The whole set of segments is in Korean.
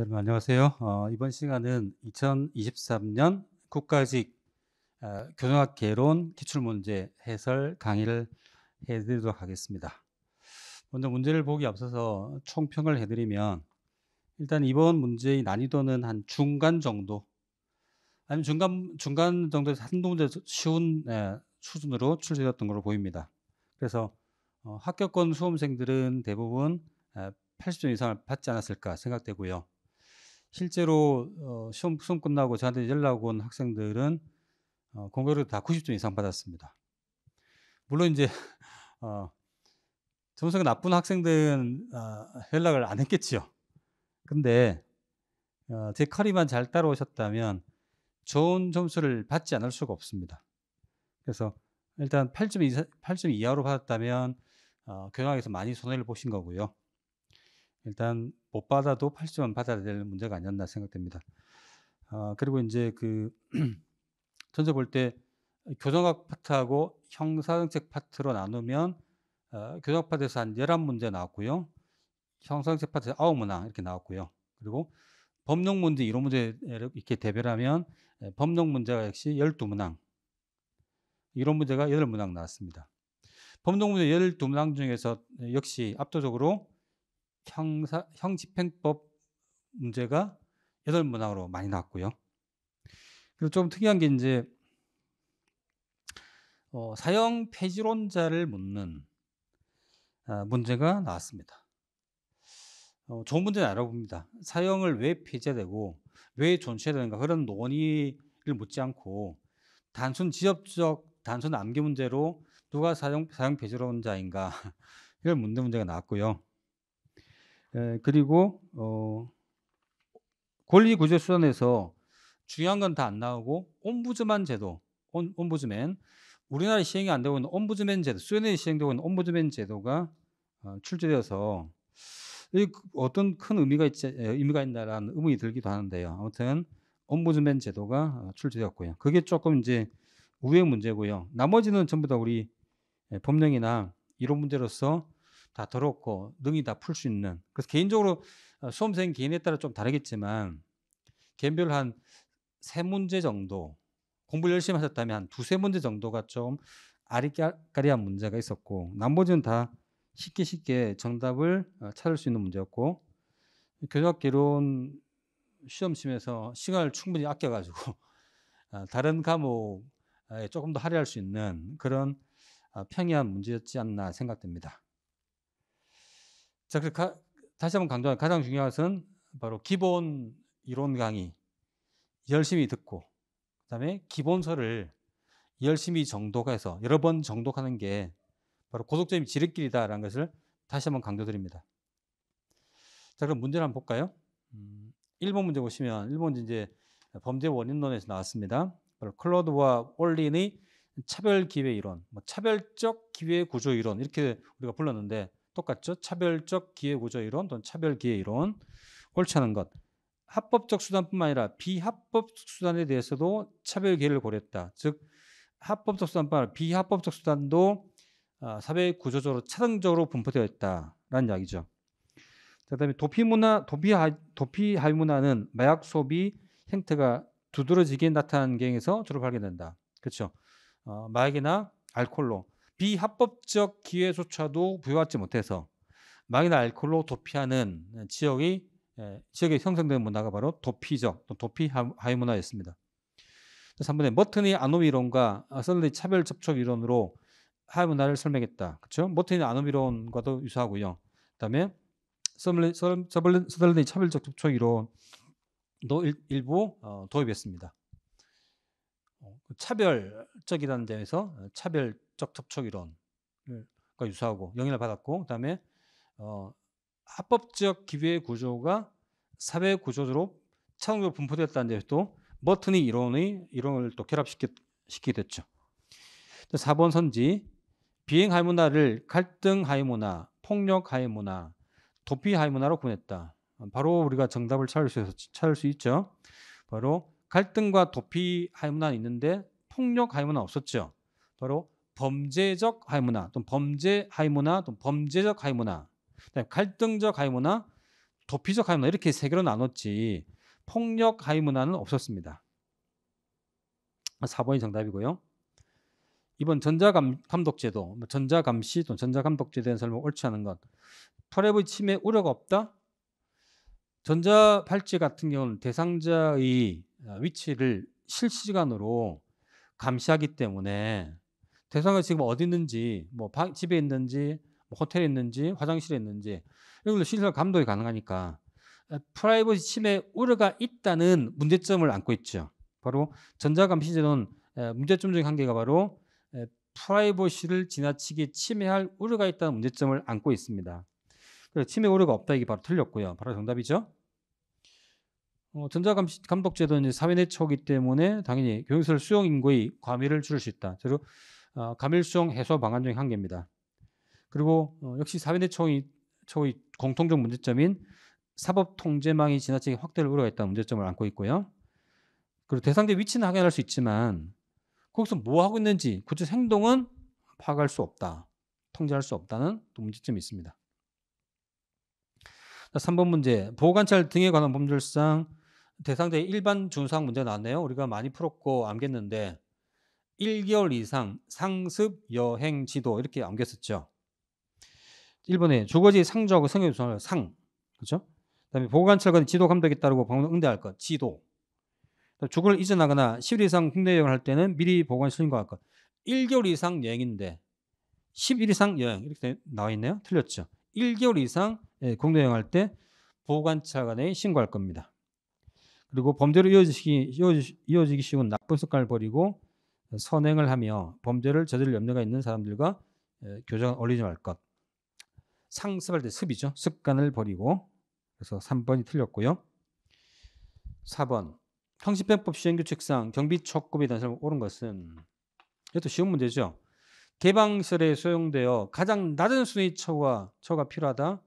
여러분 안녕하세요. 어, 이번 시간은 2023년 국가직 어, 교정학 개론 기출문제 해설 강의를 해드리도록 하겠습니다. 먼저 문제를 보기 앞서서 총평을 해드리면 일단 이번 문제의 난이도는 한 중간 정도 아니면 중간 중간 정도에서 한두 문제 쉬운 에, 수준으로 출제되었던 걸로 보입니다. 그래서 어, 합격권 수험생들은 대부분 에, 80점 이상을 받지 않았을까 생각되고요. 실제로 어, 시험, 시험 끝나고 저한테 연락 온 학생들은 어, 공교롭다 90점 이상 받았습니다. 물론 이제 어, 점수가 나쁜 학생들은 어, 연락을 안 했겠지요. 근데 어, 제 커리만 잘 따라오셨다면 좋은 점수를 받지 않을 수가 없습니다. 그래서 일단 8점, 이하, 8점 이하로 받았다면 어, 경영학에서 많이 손해를 보신 거고요. 일단 못 받아도 80원 받아야 될 문제가 아니었나 생각됩니다. 아, 그리고 이제 그 전체 볼때 교정학 파트하고 형사정책 파트로 나누면 어, 교정학 파트에서 한 11문제 나왔고요. 형사정책 파트에서 9문항 이렇게 나왔고요. 그리고 법령 문제 이런 문제 이렇게 대별하면 예, 법령 문제가 역시 12문항 이런 문제가 8문항 나왔습니다. 법령 문제 12문항 중에서 역시 압도적으로 형사 형 집행법 문제가 여덟 문항으로 많이 나왔고요. 그리고 좀 특이한 게 이제 어, 사형 폐지론자를 묻는 아, 문제가 나왔습니다. 어, 좋은 문제는 알아봅니다. 사형을 왜 폐지되고 왜 존치해야 되는가 그런 논의를 묻지 않고 단순 지엽적 단순 암기 문제로 누가 사형 사형 폐지론자인가 이런 문제 문제가 나왔고요. 예, 그리고 어, 권리구제수단에서 중요한 건 다 안 나오고 옴부즈만 제도, 온, 옴부즈맨 우리나라에 시행이 안 되고 있는 옴부즈맨 제도, 스웨덴에 시행되고 있는 옴부즈맨 제도가 어, 출제되어서 그, 어떤 큰 의미가 있지, 의미가 있나라는 의문이 들기도 하는데요. 아무튼 옴부즈맨 제도가 어, 출제되었고요. 그게 조금 이제 우회 문제고요. 나머지는 전부 다 우리 법령이나 이런 문제로서 다더럽고 능이 다 풀 수 있는 그래서 개인적으로 어, 수험생 개인에 따라 좀 다르겠지만 개인별 로한세 문제 정도 공부를 열심히 하셨다면 한 두세 문제 정도가 좀 아리까리한 문제가 있었고 나머지는 다 쉽게 쉽게 정답을 어, 찾을 수 있는 문제였고 교육학개론 시험심에서 시간을 충분히 아껴가지고 아, 다른 과목에 조금 더 할애할 수 있는 그런 아, 평이한 문제였지 않나 생각됩니다. 자, 그래서 가, 다시 한번 강조하면 가장 중요한 것은 바로 기본 이론 강의 열심히 듣고 그다음에 기본서를 열심히 정독해서 여러 번 정독하는 게 바로 고속적인 지름길이다라는 것을 다시 한번 강조드립니다. 자, 그럼 문제를 한번 볼까요? 음, 1번 문제 보시면 1번 이제 범죄 원인론에서 나왔습니다. 바로 클로드와 올린의 차별 기회 이론, 뭐 차별적 기회 구조 이론 이렇게 우리가 불렀는데 똑같죠. 차별적 기회구조 이론 또는 차별기회 이론 옳지 않은 것. 합법적 수단뿐만 아니라 비합법 수단에 대해서도 차별 기회를 고려했다. 즉 합법적 수단뿐만 아니라 비합법적 수단도 어, 사회 구조적으로 차등적으로 분포되어 있다라는 이야기죠. 그다음에 도피 문화, 도피 도피 할 문화는 마약 소비 행태가 두드러지게 나타난 경에서 주로 발견된다. 그렇죠. 어, 마약이나 알코올로 비합법적 기회조차도 부여받지 못해서 망이나 알코올로 도피하는 지역이 예, 지역에 형성된 문화가 바로 도피적, 도피 하위 문화였습니다. 3번에 머튼이 아노미론과 썰리 차별 접촉 이론으로 하위 문화를 설명했다. 그렇죠? 머튼이 아노미론과도 유사하고요. 그다음에 서덜리 차별적 접촉 이론도 일, 부 어, 도입했습니다. 어, 차별적이라는 점에서 차별 적극 접촉 이론과 네. 유사하고 영향을 받았고 그다음에 어, 합법적 기회 구조가 사회 구조로 차원적으로 분포됐다는 데또 머튼이 이론의 이론을 또 결합시키게 됐죠. 4번 선지 비행 하위 문화를 갈등 하위 문화, 폭력 하위 문화, 도피 하위 문화로 구분했다. 바로 우리가 정답을 찾을 수, 찾을 수 있죠. 바로 갈등과 도피 하위 문화는 있는데 폭력 하위 문화 없었죠. 바로 범죄적 하이문화 또는 범죄 하이문화 또는 범죄적 하이문화 갈등적 하이문화 도피적 하이문화 이렇게 세 개로 나눴지 폭력 하이문화는 없었습니다. 4번이 정답이고요. 이번 전자감독제도, 뭐 전자감시 또는 전자감독제에 대한 설명 옳지 않은 것. 포레브 침해 우려가 없다? 전자발찌 같은 경우는 대상자의 위치를 실시간으로 감시하기 때문에 대상이 지금 어디 있는지, 뭐 방, 집에 있는지, 뭐 호텔에 있는지, 화장실에 있는지 이런 걸로 시설 감독이 가능하니까 어, 프라이버시 침해 우려가 있다는 문제점을 안고 있죠. 바로 전자감시제도는 문제점 중한 개가 바로 프라이버시를 지나치게 침해할 우려가 있다는 문제점을 안고 있습니다. 그래서 침해 우려가 없다 이게 바로 틀렸고요. 바로 정답이죠. 어, 전자감독제도는 사회 내처기 때문에 당연히 교육설 수용 인구의 과밀을 줄일 수 있다. 저로 어, 가밀성 해소 방안 중한 개입니다. 그리고 어, 역시 사회대 총이 초의 공통적 문제점인 사법 통제망이 지나치게 확대를 우려했다는 문제점을 안고 있고요. 그리고 대상자 위치는 확인할 수 있지만 거기서 뭐 하고 있는지 구체적 행동은 파악할 수 없다. 통제할 수 없다는 또 문제점이 있습니다. 3번 문제. 보호관찰 등에 관한 법률상 대상자의 일반 준수항 문제 나왔네요. 우리가 많이 풀었고 암겠는데 1개월 이상 상습 여행 지도 이렇게 옮겼었죠. 1번에 주거지 상주하고 성역유선 상. 그죠 그다음에 보관철관 지도 감독에 따르고 방문 응대할 것. 지도. 주거를 이전하거나 10일 이상 국내 여행을 할 때는 미리 보관 신고할 것. 1개월 이상 여행인데 10일 이상 여행 이렇게 나와 있네요. 틀렸죠. 1개월 이상 예, 국내 여행할 때 보관차관에 신고할 겁니다. 그리고 범죄로 이어지기, 이어지기 쉬운 나쁜 습관을 버리고 선행을 하며 범죄를 저질 염려가 있는 사람들과 교정 어울리지 말 것. 상습할 때 습이죠. 습관을 버리고 그래서 3번이 틀렸고요. 4번 형식편법 시행규칙상 경비촉급에 대한 사람 옳은 것은 이것도 쉬운 문제죠. 개방시설에 소용되어 가장 낮은 순위 처가, 처가 필요하다.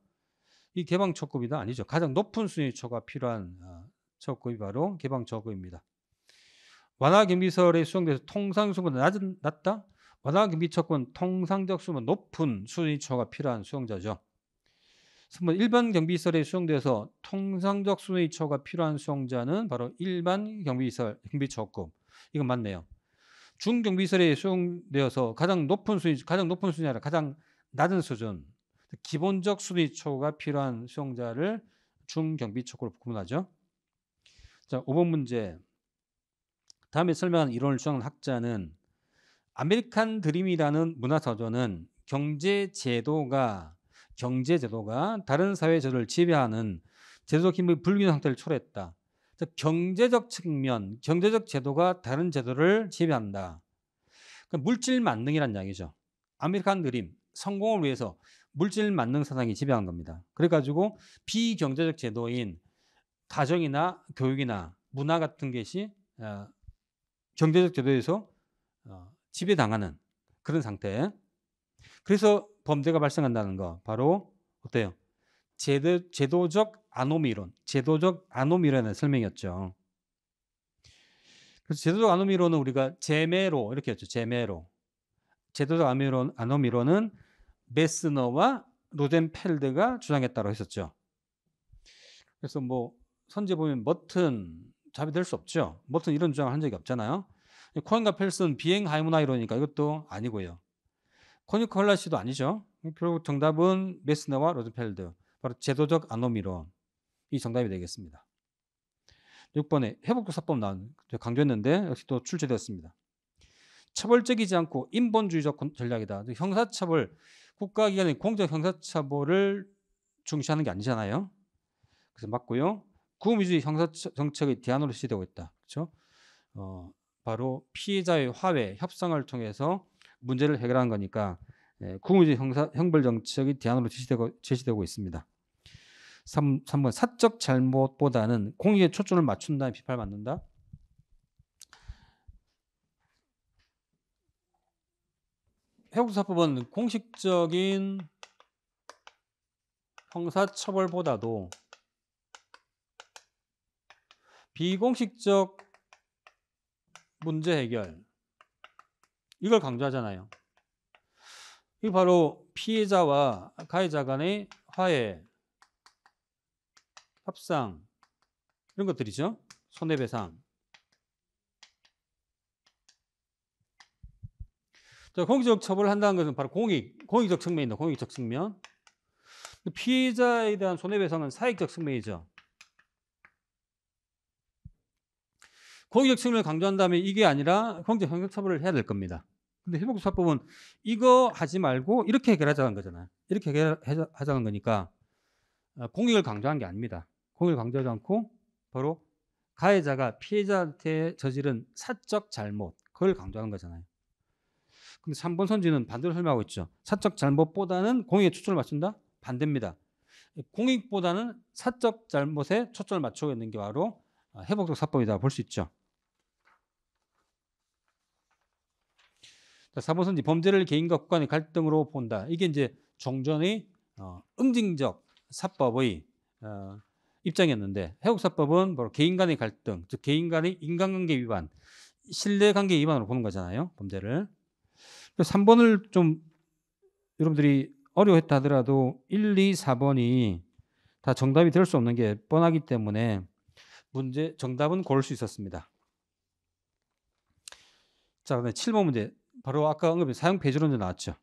이 개방처급이다 아니죠. 가장 높은 순위 처가 필요한 아, 처급이 바로 개방처급입니다. 완화 경비설이 수용돼서 통상 수용보다 낮다 완화 경비처권 통상적 수면 높은 순위처가 필요한 수용자죠. 3번 일반 경비설에 수용돼서 통상적 순위처가 필요한 수용자는 바로 일반 경비설, 경비처급. 이건 맞네요. 중경비설에 수용되어서 가장 높은 순위, 가장 높은 순위 아니라 가장 낮은 수준, 기본적 순위초가 필요한 수용자를 중경비초급으로 구분하죠. 자, 5번 문제. 다음에 설명한 이론을 주장한 학자는 아메리칸 드림이라는 문화서전은 경제 제도가 경제 제도가 다른 사회 제도를 지배하는 제도적 힘의 불균형 상태를 초래했다. 즉 경제적 측면, 경제적 제도가 다른 제도를 지배한다. 그러니까 물질 만능이란 이야기죠. 아메리칸 드림 성공을 위해서 물질 만능 사상이 지배한 겁니다. 그래가지고 비경제적 제도인 가정이나 교육이나 문화 같은 것이 어, 경제적 제도에서 어, 지배당하는 그런 상태. 그래서 범죄가 발생한다는 거 바로 어때요? 제도, 제도적 아노미론, 제도적 아노미론의 설명이었죠. 그래서 제도적 아노미론은 우리가 제메로 이렇게 했죠. 제메로. 제도적 아노미론, 아노미론은 메스너와 로젠펠드가 주장했다고 했었죠. 그래서 뭐 선제 보면 머튼, 잡이될수 없죠. 뭐튼 이런 주장을 한 적이 없잖아요. 코엔과 펠슨 비행 하이문화 이론이니까 이것도 아니고요. 코니크 라 씨도 아니죠. 결국 정답은 메스너와 로즈펠드 바로 제도적 아노미론 이 정답이 되겠습니다. 6번에 회복조사법 나 강조했는데 역시 또 출제되었습니다. 처벌적이지 않고 인본주의적 전략이다. 형사처벌 국가기관의 공적 형사처벌을 중시하는 게 아니잖아요. 그래서 맞고요. 구미주의 형사 정책의 대안으로 시되고 있다. 그렇죠? 어, 바로 피해자의 화해, 협상을 통해서 문제를 해결한 거니까 예, 구미주의 형사 형벌 정책의 대안으로 제시되고, 제시되고 있습니다. 3, 3번 사적 잘못보다는 공익에 초점을 맞춘다는 비판받는다. 해국사법은 공식적인 형사처벌보다도 비공식적 문제 해결 이걸 강조하잖아요. 이 바로 피해자와 가해자 간의 화해, 협상 이런 것들이죠. 손해배상. 자, 공익적 처벌을 한다는 것은 바로 공익, 공익적 측면입다 공익적 측면. 피해자에 대한 손해배상은 사익적 측면이죠. 공익적책임을 강조한 다음에 이게 아니라 형제 형격처벌을 해야 될 겁니다. 근데 회복수사법은 이거 하지 말고 이렇게 해결하자는 거잖아요. 이렇게 해결하자는 거니까 어, 공익을 강조한 게 아닙니다. 공익을 강조하지 않고 바로 가해자가 피해자한테 저지른 사적 잘못 그걸 강조하는 거잖아요. 근데 3번 선지는 반대로 설명하고 있죠. 사적 잘못보다는 공익에 초점을 맞춘다? 반대입니다. 공익보다는 사적 잘못에 초점을 맞추고 있는 게 바로 어, 회복적 사법이다 볼 수 있죠. 자, 3호선 이 범죄를 개인과 국가의 갈등으로 본다. 이게 이제 종전의 어, 응징적 사법의 어, 입장이었는데 해국사법은 바로 개인 간의 갈등, 즉 개인 간의 인간관계 위반, 신뢰관계 위반으로 보는 거잖아요. 범죄를. 3번을 좀 여러분들이 어려워했다 하더라도 1, 2, 4번이 다 정답이 될 수 없는 게 뻔하기 때문에 문제 정답은 고를 수 있었습니다. 자, 7번 문제. 바로 아까 언급이 사용 폐지론자 나왔죠.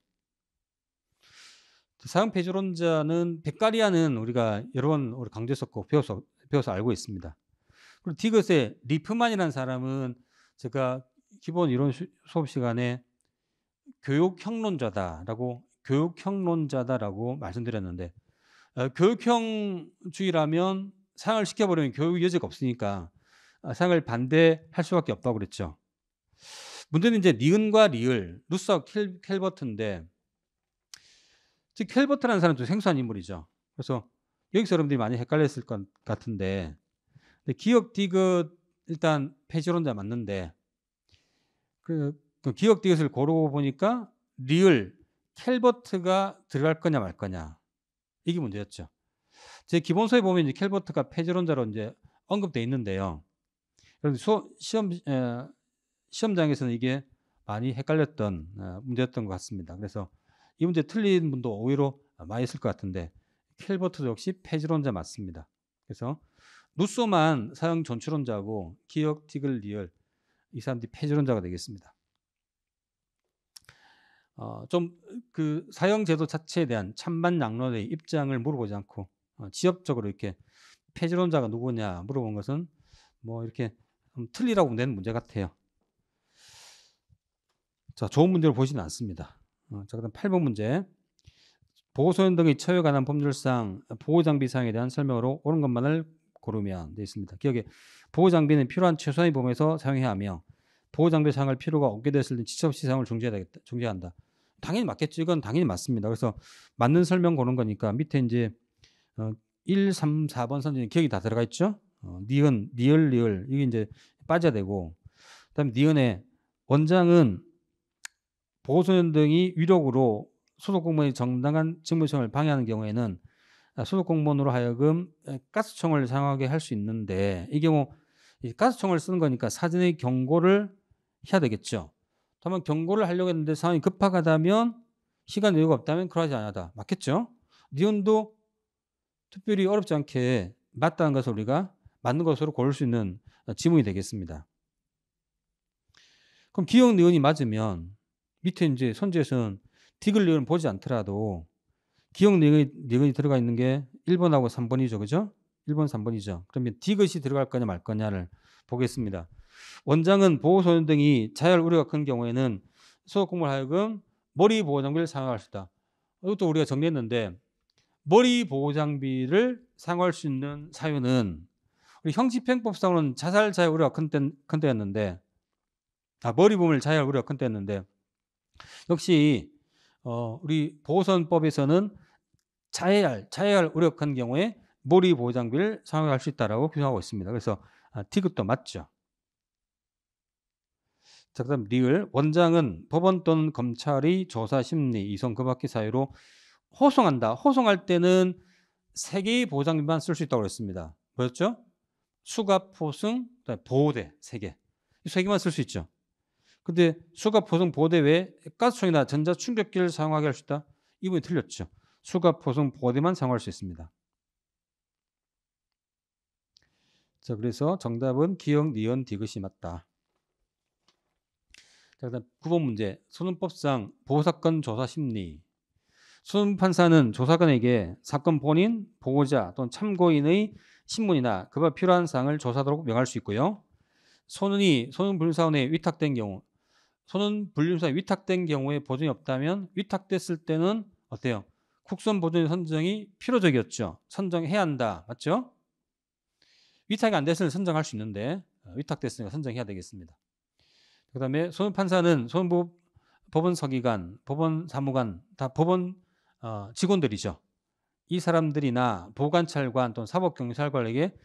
그 사용 폐지론자는 백가리아는 우리가 여러 번 우리 강조했었고 배워서 배워서 알고 있습니다. 그리고 디귿의 리프만이라는 사람은 제가 기본 이론 수업 시간에 교육형론자다라고 교육형론자다라고 말씀드렸는데 어, 교육형주의라면 사형을 시켜버리면 교육 여지가 없으니까 아, 사형을 반대할 수밖에 없다고 그랬죠. 문제는 이제 니은과 리을, 루스 켈, 켈버트인데 즉 켈버트라는 사람도 생소한 인물이죠. 그래서 여기서 여러분들이 많이 헷갈렸을 것 같은데 근데 기억 디귿 일단 폐지론자 맞는데 그, 그 기억 디귿을 고르고 보니까 리을 켈버트가 들어갈 거냐 말 거냐 이게 문제였죠. 제 기본서에 보면 이제 켈버트가 폐지론자로 이제 언급돼 있는데요. 여러분 시험 에, 시험장에서는 이게 많이 헷갈렸던 어, 문제였던 것 같습니다. 그래서 이 문제 틀린 분도 오히려 많이 있을 것 같은데 켈버트 역시 폐지론자 맞습니다. 그래서 루소만 사형 전출론자고 기억 티글 리얼 이 사람들이 폐지론자가 되겠습니다. 어, 좀 그 사형 제도 자체에 대한 찬반 양론의 입장을 물어보지 않고 어, 지엽적으로 이렇게 폐지론자가 누구냐 물어본 것은 뭐 이렇게 틀리라고 낸 문제 같아요. 자, 좋은 문제로 보이지는 않습니다. 어, 자, 그다음 8번 문제. 보호소년 등의 처우 관한 법률상 보호장비 사항에 대한 설명으로 옳은 것만을 고르면 되어 있습니다. 기억에 보호장비는 필요한 최소의 범위에서 사용해야 하며 보호장비 사항을 필요가 없게 됐을 때 지체 없이 을 중지하겠다, 중지한다. 당연히 맞겠죠. 이건 당연히 맞습니다. 그래서 맞는 설명 고른 거니까 밑에 이제 어, 1, 3, 4번 선진 기억이 다 들어가 있죠. 어, 니은, 니을, 리을 이게 이제 빠져야 되고 그다음 니은의 원장은 보소년 등이 위력으로 소속 공무원이 정당한 직무 수행을 방해하는 경우에는 아, 소속 공무원으로 하여금 가스총을 사용하게 할 수 있는데 이 경우 가스총을 쓰는 거니까 사전에 경고를 해야 되겠죠. 다만 경고를 하려고 했는데 상황이 급하다면 시간 여유가 없다면 그러지 않아다 맞겠죠? 니온도 특별히 어렵지 않게 맞다는 것을 우리가 맞는 것으로 고를 수 있는 아, 지문이 되겠습니다. 그럼 기억 니온이 맞으면 밑에 이제 선지에서는 디귿 리은 보지 않더라도 기억 리은이, 리은이 들어가 있는 게 1번하고 3번이죠. 그죠? 1번, 3번이죠. 그러면 디귿이 들어갈 거냐 말 거냐를 보겠습니다. 원장은 보호소년 등이 자율 우려가 큰 경우에는 소속공무원 하여금 머리 보호장비를 사용할 수 있다. 이것도 우리가 정리했는데 머리 보호장비를 사용할 수 있는 사유는 우리 형집행법상으로는 자살 자율 우려가 큰, 때, 큰 때였는데 아, 머리 부분을 자율 우려가 큰 때였는데 역시 어, 우리 보선법에서는 자해할 자해할 우력한 경우에 몰이 보호장비를 사용할 수 있다라고 규정하고 있습니다. 그래서 아, T급도 맞죠. 자, 그다음 리을 원장은 법원 또는 검찰이 조사 심리 이성 급밖기 사유로 호송한다. 호송할 때는 세 개의 보장비만 쓸 수 있다고 그랬습니다. 뭐였죠? 수갑, 포승, 보호대 세 개. 이 세 개만 쓸 수 있죠. 근데 수갑 보송 보대 외에 가스총이나 전자 충격기를 사용하게 할 수 있다. 이분이 틀렸죠. 수갑 보송 보대만 사용할 수 있습니다. 자, 그래서 정답은 기억, 니언 디귿이 맞다. 자, 그다음 9번 문제. 소송법상 보호사건 조사 심리. 소송 판사는 조사관에게 사건 본인, 보호자 또는 참고인의 신문이나 그가 필요한 사항을 조사하도록 명할 수 있고요. 소는이 소는 분사원에 위탁된 경우 손은 분류사에 위탁된 경우에 보존이 없다면 위탁됐을 때는 어때요? 국선 보존의 선정이 필요적이었죠. 선정해야 한다. 맞죠? 위탁이 안 됐으면 선정할 수 있는데 어, 위탁됐으니까 선정해야 되겠습니다. 그 다음에 소원 판사는 소원 법원 서기관, 법원 사무관 다 법원 어, 직원들이죠. 이 사람들이나 보관찰관 또는 사법경찰관에게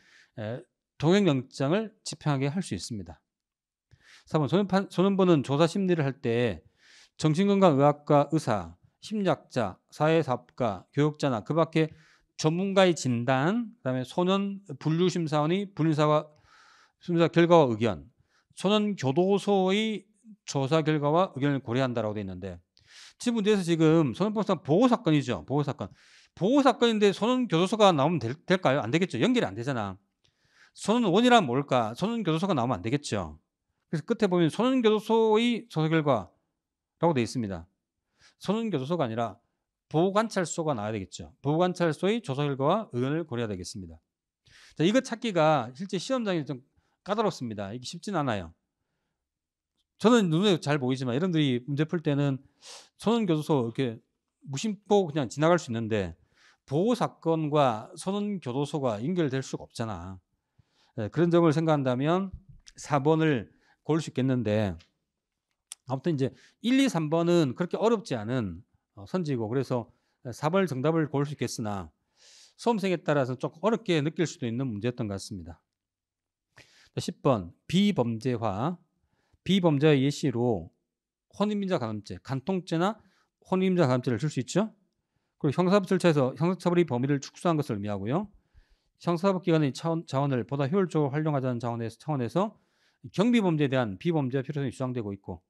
동행영장을 집행하게 할 수 있습니다. 4번 소년판, 소년보는 조사 심리를 할 때 정신건강의학과 의사, 심리학자, 사회사업가, 교육자나 그 밖에 전문가의 진단, 그다음에 소년 분류 심사원이 분류사와 심사 결과와 의견, 소년 교도소의 조사 결과와 의견을 고려한다라고 되어 있는데 지금 문제에서 지금 소년법상 보호 사건이죠. 보호 사건. 보호 사건인데 소년 교도소가 나오면 될, 될까요? 안 되겠죠. 연결이 안 되잖아. 소년 원이란 뭘까? 소년 교도소가 나오면 안 되겠죠. 그래서 끝에 보면 소년교도소의 조사 결과라고 되어 있습니다. 소년교도소가 아니라 보호관찰소가 나와야 되겠죠. 보호관찰소의 조사 결과와 의견을 고려해야 되겠습니다. 자, 이거 찾기가 실제 시험장이좀 까다롭습니다. 이게 쉽진 않아요. 저는 눈에 잘 보이지만 여러분들이 문제 풀 때는 소년교도소 이렇게 무심코 그냥 지나갈 수 있는데 보호 사건과 소년교도소가 연결될 수가 없잖아. 네, 그런 점을 생각한다면 4번을 고를 수 있겠는데 아무튼 이제 1, 2, 3번은 그렇게 어렵지 않은 어, 선지고 그래서 4번 정답을 고를 수 있겠으나 수험생에 따라서 조금 어렵게 느낄 수도 있는 문제였던 것 같습니다. 10번 비범죄화 비범죄의 예시로 혼인민자 감염죄 간통죄나 혼인민자 감염죄를줄 수 있죠. 그리고 형사법 절차에서 형사처벌의 범위를 축소한 것을 의미하고요. 형사법 기관의 차원, 자원을 보다 효율적으로 활용하자는 차원에서, 차원에서 경비 범죄에 대한 비범죄 필요성이 주장되고 있고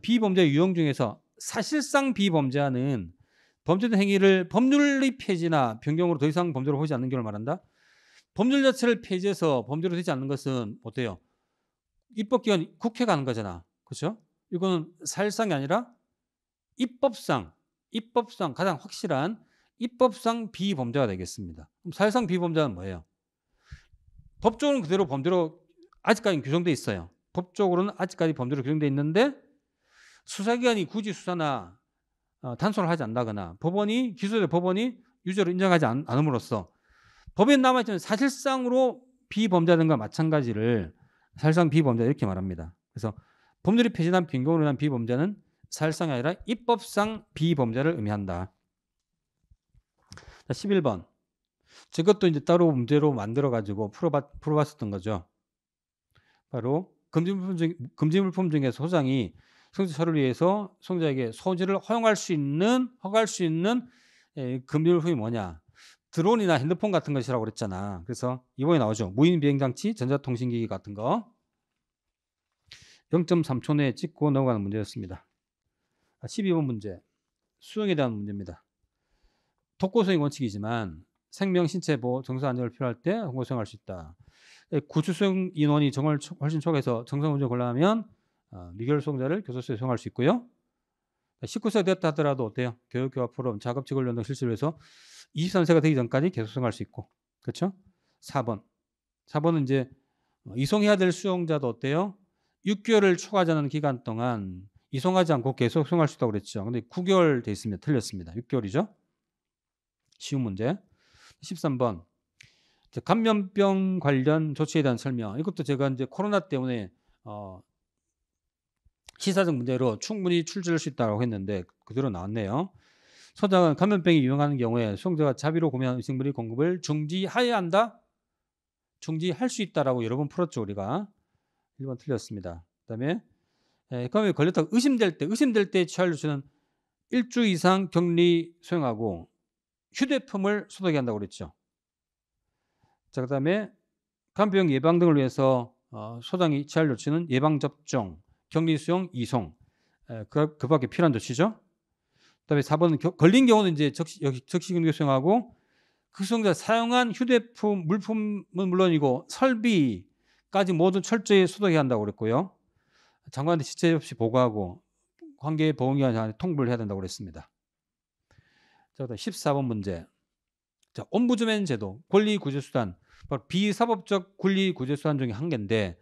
비범죄 유형 중에서 사실상 비범죄는 범죄된 행위를 법률의 폐지나 변경으로 더 이상 범죄로 보지 않는 경우를 말한다. 법률 자체를 폐지해서 범죄로 되지 않는 것은 어때요? 입법기관 국회가 하는 거잖아. 그렇죠? 이거는 사실상이 아니라 입법상 입법상 가장 확실한 입법상 비범죄가 되겠습니다. 그럼 사실상 비범죄는 뭐예요? 법적으로는 그대로 범죄로 아직까지 규정돼 있어요. 법적으로는 아직까지 범죄로 규정돼 있는데 수사기관이 굳이 수사나 어, 단서를 하지 않다거나 법원이 기소된 법원이 유죄로 인정하지 않, 음으로써 법에 남아있지만 사실상으로 비범죄든가 마찬가지를 사실상 비범죄 이렇게 말합니다. 그래서 법률이 폐지한 빈곤으로 인한 비범죄는 사실상이 아니라 입법상 비범죄를 의미한다. 자, 11번. 저것도 이제 따로 문제로 만들어가지고 풀어봤, 풀어봤었던 거죠. 바로 금지물품 중 금지물품 중에 소장이 성지처를 위해서 성자에게 소지를 허용할 수 있는 허가할 수 있는 예, 금지물품이 뭐냐? 드론이나 핸드폰 같은 것이라고 그랬잖아. 그래서 이번에 나오죠. 무인 비행장치, 전자통신기기 같은 거. 0.3초 내에 찍고 넘어가는 문제였습니다. 12번 아, 문제. 수영에 대한 문제입니다. 독고소의 원칙이지만 생명, 신체 보호, 정서 안전을 필요할 때독고수행할수 있다. 예, 구수 수 인원이 정말 훨씬 초과해서 정상 운전 곤란하면 미결 수용자를 교섭소에 수용할 수 있고요. 19세 됐다 하더라도 어때요? 교육교화 프로그램 작업직원 연동 실시를 해서 23세가 되기 전까지 계속 수용할 수 있고 그렇죠? 4번 4번은 이제 어, 이송해야 될 수용자도 어때요? 6개월을 초과하는 기간 동안 이송하지 않고 계속 수용할 수 있다고 그랬죠. 근데 9개월 돼 있습니다. 틀렸습니다. 6개월이죠. 쉬운 문제. 13번 감염병 관련 조치에 대한 설명 이것도 제가 이제 코로나 때문에 어, 시사적 문제로 충분히 출제할 수 있다고 했는데 그대로 나왔네요. 소장은 감염병이 유행하는 경우에 수용자가 자비로 구매한 의식물의 공급을 중지하여야 한다. 중지할 수 있다라고 여러 번 풀었죠 우리가 1번 틀렸습니다. 그다음에 에, 예, 감염에걸렸다 의심될 때 의심될 때 취할 조치는 일주 이상 격리 수행하고 휴대품을 소독한다고 해야 그랬죠. 자, 그다음에 간병 예방 등을 위해서 어, 소장이 취할 조치는 예방 접종, 격리 수용 이송, 에, 그, 그 밖에 필요한 조치죠. 그다음에 4번은 겨, 걸린 경우는 이제 적시 여기 적시경계 수용하고 그 수용자 사용한 휴대품 물품은 물론이고 설비까지 모두 철저히 소독해야 한다고 그랬고요. 장관한테 지체 없이 보고하고 관계 보험기관한테 통보를 해야 된다고 그랬습니다. 자, 14번 문제. 자, 옴부즈맨 제도, 권리 구제 수단, 바로 비사법적 권리 구제 수단 중에 한 개인데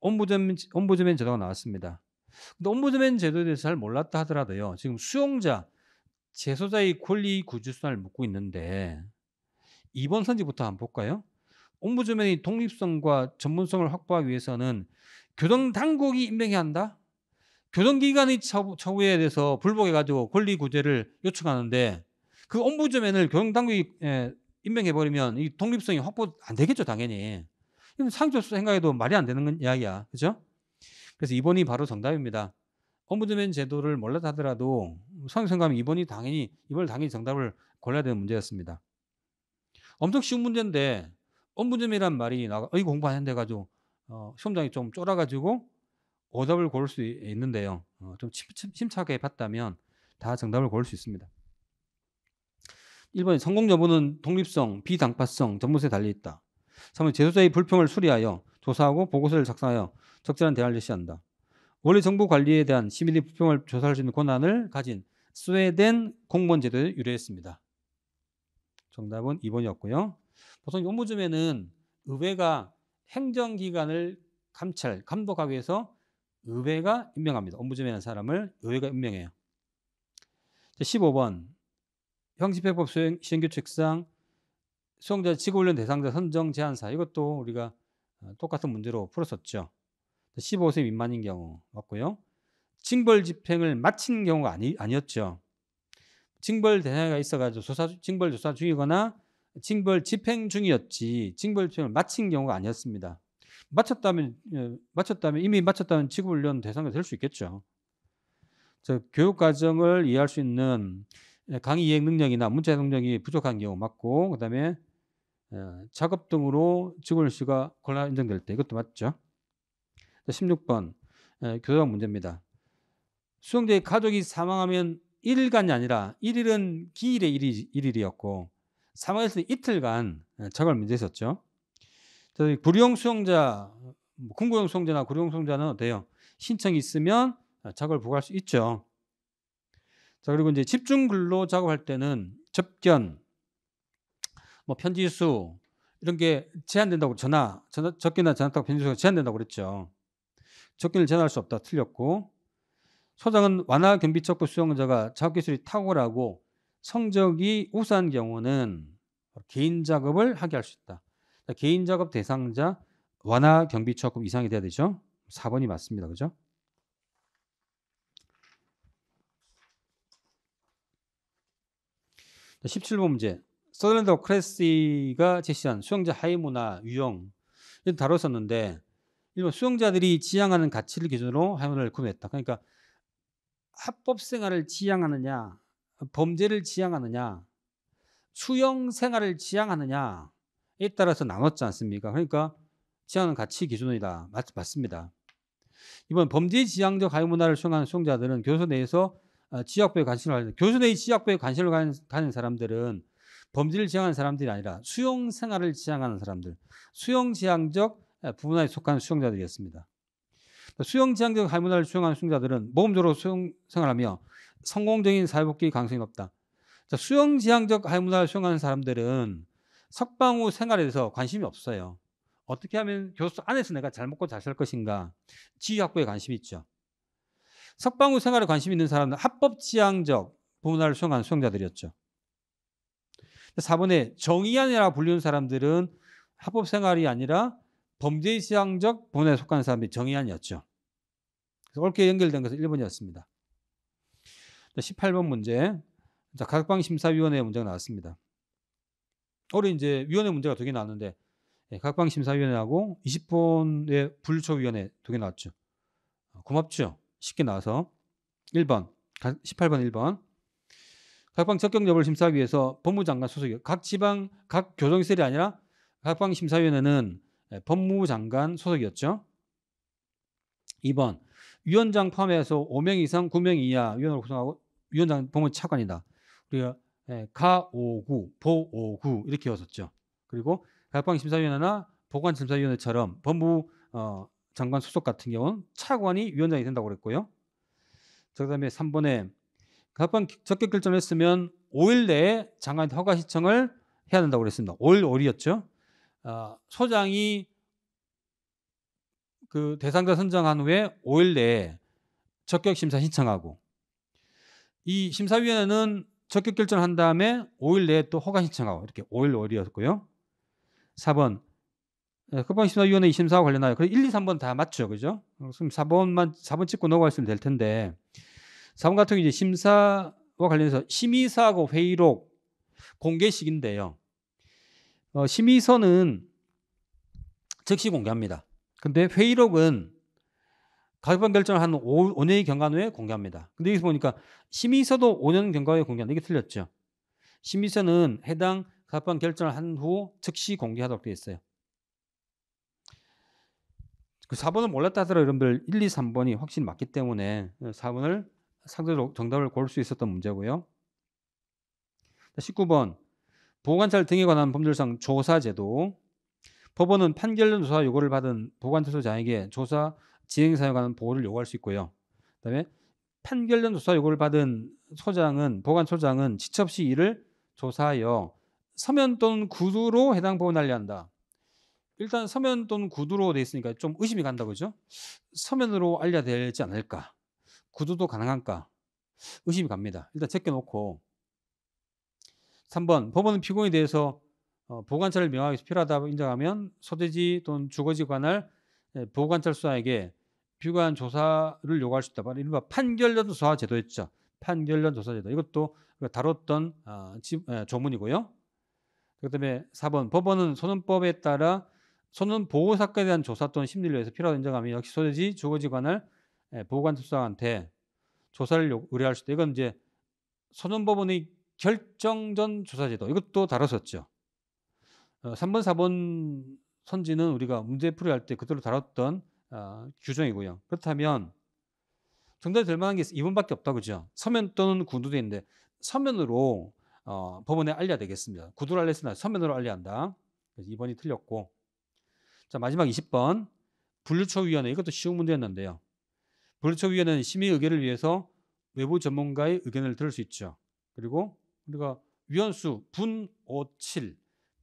옴부즈맨, 옴부즈맨 제도가 나왔습니다. 근데 옴부즈맨 제도에 대해서 잘 몰랐다 하더라도요. 지금 수용자 재소자의 권리 구제 수단을 묻고 있는데 이번 선지부터 한번 볼까요? 옴부즈맨의 독립성과 전문성을 확보하기 위해서는 교정 당국이 임명해야 한다. 교정기관의 처우에 대해서 불복해가지고 권리 구제를 요청하는데 그 옴부즈맨을 교정당국이 임명해버리면 이 독립성이 확보 안 되겠죠, 당연히. 이건 상조수 생각해도 말이 안 되는 이야기야. 그죠? 그래서 2번이 바로 정답입니다. 옴부드맨 제도를 몰라서 하더라도 성형성감 2번이 당연히, 이번 당연히 정답을 골라야 되는 문제였습니다. 엄청 쉬운 문제인데, 옴부드맨이란 말이 나가, 어이 공부 안 해가지고, 어, 시험장이 좀 쫄아가지고 오답을 고를 수 있는데요. 어, 좀 침, 침, 침착하게 봤다면 다 정답을 고를 수 있습니다. 1번에 성공 여부는 독립성, 비당파성, 전문세에 달려 있다. 3번 제소자의 불평을 수리하여 조사하고 보고서를 작성하여 적절한 대안을 제시한다. 원래 정부 관리에 대한 시민의 불평을 조사할 수 있는 권한을 가진 스웨덴 공무원 제도에 유래했습니다. 정답은 2번이었고요. 보통 요무즘에는 의회가 행정기관을 감찰, 감독하기 위해서 의회가 임명합니다. 업무점에 한 사람을 의회가 임명해요. 15번. 형집행법 시행, 규칙상 수용자 취급훈련 대상자 선정 제한사 이것도 우리가 어, 똑같은 문제로 풀었었죠. 15세 미만인 경우 맞고요. 징벌 집행을 마친 경우가 아니, 아니었죠. 징벌 대상자가 있어가지고 조사, 징벌 조사 중이거나 징벌 집행 중이었지 징벌 집행을 마친 경우가 아니었습니다. 마쳤다면 어, 마쳤다면 이미 마쳤다면 취급훈련 대상자 될수 있겠죠. 교육 과정을 이해할 수 있는 예, 강의 이행 능력이나 문자 해력이 부족한 경우 맞고 그다음에 어, 작업 등으로 직원 씨가 권한 인정될 때 이것도 맞죠. 16번 예, 교도학 문제입니다. 수용자의 가족이 사망하면 1일간이 아니라 1일은 기일의 1일, 이었고 사망했을 때 이틀간 자갈 예, 문제 있었죠. 불용 수용자, 궁고용 뭐, 수용자나 구용 수용자는 어때요? 신청이 있으면 자갈 어, 부과할 수 있죠. 자, 그리고 이제 집중 근로 작업할 때는 접견, 뭐 편지수 이런 게 제한된다고 전화, 전화 접견이나 전화고 편지수가 제한된다고 그랬죠. 접견을 제한할 수 없다 틀렸고 소장은 완화 경비척부 수용자가 작업 기술이 탁월하고 성적이 우수한 경우는 개인 작업을 하게 할 수 있다. 개인 작업 대상자 완화 경비처급 이상이 돼야 되죠. 4번이 맞습니다. 그죠? 십칠번 문제. 서덜랜드 오크레시가 제시한 수영자 하위 문화 유형 이런 다뤘었는데 일본 수영자들이 지향하는 가치를 기준으로 하위 문화를 구매했다 그러니까 합법 생활을 지향하느냐, 범죄를 지향하느냐, 수영 생활을 지향하느냐에 따라서 나눴지 않습니까? 그러니까 지향하는 가치 기준이다. 맞, 맞습니다. 이번 범죄 지향적 하위 문화를 수용하는 수용자들은 교수 내에서 아, 지역부에 관심을 가는 교수들이 지역부에 관심을 가는, 사람들은 범죄를 지향하는 사람들이 아니라 수용 생활을 지향하는 사람들, 수용 지향적 아, 부문화에 속한 수용자들이었습니다. 수용 지향적 할문화를 수용하는 수용자들은 모범적으로 수용 생활하며 성공적인 사회복귀 가능성이 높다. 수용 지향적 할문화를 수용하는 사람들은 석방 후 생활에 대해서 관심이 없어요. 어떻게 하면 교수 안에서 내가 잘 먹고 잘 살 것인가 지휘학부에 관심이 있죠. 석방후 생활에 관심 있는 사람은 합법지향적 문화를 수용한 수용자들이었죠. 4번에 정의안이라 불리는 사람들은 합법 생활이 아니라 범죄지향적 분에 속한 사람이 정의안이었죠. 그래서 옳게 연결된 것은 1번이었습니다. 18번 문제. 자, 방 심사위원회 문제가 나왔습니다. 올해 이제 위원회 문제가 두 개 나왔는데 각방 예, 심사위원회하고 20번의 불초위원회 두개 나왔죠. 어, 고맙죠. 쉽게 나와서 1번 18번 1번 각방 적격 여부를 심사하기 위해서 법무장관 소속 각 지방 각 교정시설이 아니라 각방 심사위원회는 예, 법무장관 소속이었죠. 2번 위원장 포함해서 5명 이상 9명 이하 위원으로 구성하고 위원장 법무 차관이다. 우리가 예, 가오구 보오구 이렇게 외웠었죠. 그리고 각방 심사위원회나 보관심사위원회처럼 법무 어, 장관 소속 같은 경우는 차관이 위원장이 된다고 그랬고요. 자, 그다음에 3번에 합방 적격 결정했으면 5일 내에 장관 허가 시청을 해야 된다고 그랬습니다. 5일 5일이었죠. 어, 아, 소장이 그 대상자 선정한 후에 5일 내에 적격 심사 신청하고 이 심사위원회는 적격 결정한 다음에 5일 내에 또 허가 신청하고 이렇게 5일 5일이었고요. 4번 예, 국방심사위원회 이심사와 관련하여 그 1, 2, 3번 다 맞죠, 그죠? 그럼 4번만 4번 찍고 넘어갔으면 될 텐데 4번 같은 경우 이제 심사와 관련해서 심의사하고 회의록 공개식인데요. 어, 심의서는 즉시 공개합니다. 근데 회의록은 가입한 결정을 한 5, 5년의 경과 후에 공개합니다. 근데 여기서 보니까 심의서도 5년 경과 후에 공개한다. 이게 틀렸죠. 심의서는 해당 가입한 결정을 한 후 즉시 공개하도록 되어 있어요. 그 4번을 몰랐다 하더라도 여러분들 1, 2, 3번이 확실히 맞기 때문에 4번을 어, 상대적 정답을 고를 수 있었던 문제고요. 19번 보관찰 등에 관한 법률상 조사제도 법원은 판결 조사 요구를 받은 보관찰소장에게 조사 진행사에 관한 보호를 요구할 수 있고요. 그다음에 판결된 조사 요구를 받은 소장은 보관소장은 지첩시 이를 조사하여 서면 또는 구두로 해당 보호를 알리한다. 일단 서면 또는 구두로 돼 있으니까 좀 의심이 간다 그죠? 서면으로 알려야 되지 않을까? 구두도 가능한가? 의심이 갑니다. 일단 제껴놓고 3번 법원은 피고인에 대해서 어, 보관찰를 명확히 필요하다고 인정하면 소재지 또는 주거지 관할 예, 보관찰 수사에게 피고관 조사를 요구할 수 있다. 이른바 판결련 조사 제도였죠. 판결련 조사 제도. 이것도 다뤘던 지, 아, 예, 조문이고요. 그다음에 4번 법원은 소년법에 따라 소년 보호 사건에 대한 조사 또는 심리를 위해서 필요하다 인정하면 역시 소재지 주거지관을 예, 보호관 수사한테 조사를 의뢰할 수도 이건 이제 소년법원의 결정 전 조사제도 이것도 다뤘었죠. 3번, 어, 4번 선지는 우리가 문제 풀이할 때 그대로 다뤘던 아, 규정이고요. 그렇다면 정답이 될 만한 게 2번밖에 없다 그죠? 서면 또는 구두있는데 서면으로 어, 법원에 알려야 되겠습니다. 구두를 알렸으나 서면으로 알려야 한다. 그래서 2번이 틀렸고 자, 마지막 20번. 분류처위원회. 이것도 쉬운 문제였는데요. 분류처위원회는 심의 의결을 위해서 외부 전문가의 의견을 들을 수 있죠. 그리고 우리가 위원수 분 57,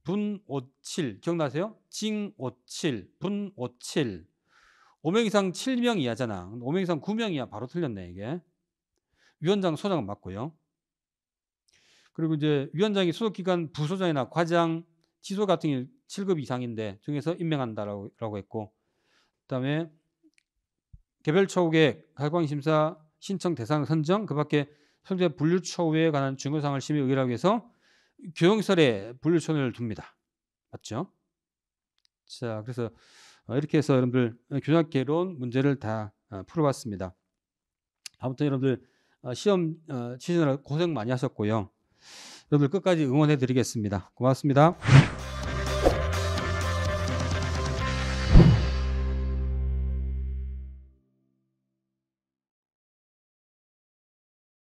분 57, 기억나세요? 징 57, 분 57. 5명 이상 7명 이하잖아. 5명 이상 9명이야. 바로 틀렸네, 이게. 위원장, 소장은 맞고요. 그리고 이제 위원장이 소속기관 부소장이나 과장, 지소 같은 경우 7급 이상인데 중에서 임명한다라고 라고 했고 그다음에 개별 처우계 할광 심사 신청 대상 선정 그밖에 선제 분류 처우에 관한 증요 사항을 심의 의결하기 위해서 교형설에 분류 처우를 둡니다. 맞죠? 자, 그래서 어, 이렇게 해서 여러분들 교약 개론 문제를 다 어, 풀어봤습니다. 아무튼 여러분들 어, 시험 치시느라 고생 많이 하셨고요. 여러분들 끝까지 응원해 드리겠습니다. 고맙습니다.